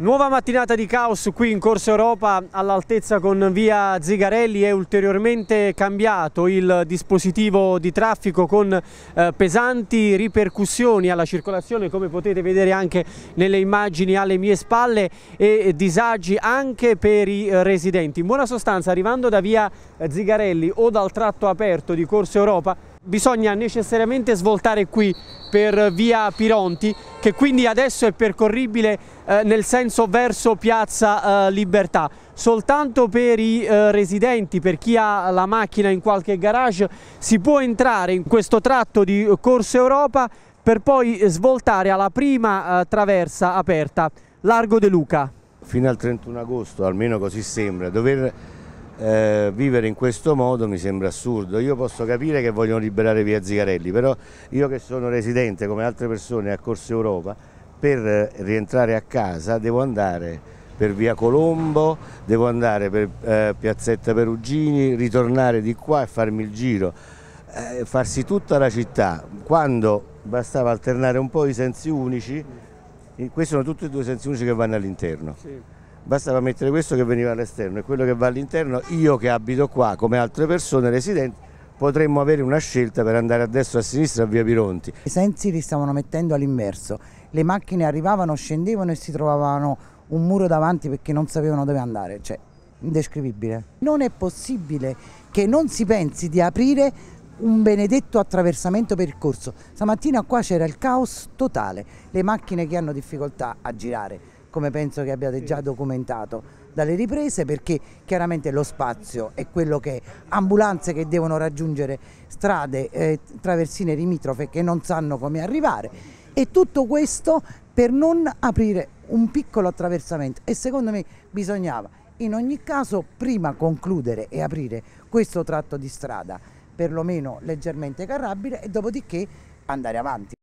Nuova mattinata di caos qui in Corso Europa all'altezza con via Zigarelli è ulteriormente cambiato il dispositivo di traffico con eh, pesanti ripercussioni alla circolazione come potete vedere anche nelle immagini alle mie spalle e disagi anche per i eh, residenti. In buona sostanza arrivando da via Zigarelli o dal tratto aperto di Corso Europa Bisogna necessariamente svoltare qui per via Pironti che quindi adesso è percorribile eh, nel senso verso Piazza eh, Libertà. Soltanto per i eh, residenti, per chi ha la macchina in qualche garage, si può entrare in questo tratto di Corso Europa per poi svoltare alla prima eh, traversa aperta, Largo De Luca. Fino al 31 agosto, almeno così sembra, dover eh, vivere in questo modo mi sembra assurdo. Io posso capire che vogliono liberare via Zigarelli, però io che sono residente come altre persone a Corso Europa, per eh, rientrare a casa devo andare per via Colombo, devo andare per eh, piazzetta Perugini, ritornare di qua e farmi il giro, eh, farsi tutta la città, quando bastava alternare un po' i sensi unici, questi sono tutti e due sensi unici che vanno all'interno. Sì bastava mettere questo che veniva all'esterno e quello che va all'interno, io che abito qua come altre persone residenti potremmo avere una scelta per andare a destra o a sinistra a via Pironti. I sensi li stavano mettendo all'inverso, le macchine arrivavano, scendevano e si trovavano un muro davanti perché non sapevano dove andare, cioè indescrivibile. Non è possibile che non si pensi di aprire un benedetto attraversamento percorso. Stamattina qua c'era il caos totale, le macchine che hanno difficoltà a girare, come penso che abbiate già documentato dalle riprese perché chiaramente lo spazio è quello che è. ambulanze che devono raggiungere strade, eh, traversine limitrofe che non sanno come arrivare e tutto questo per non aprire un piccolo attraversamento e secondo me bisognava in ogni caso prima concludere e aprire questo tratto di strada perlomeno leggermente carrabile e dopodiché andare avanti.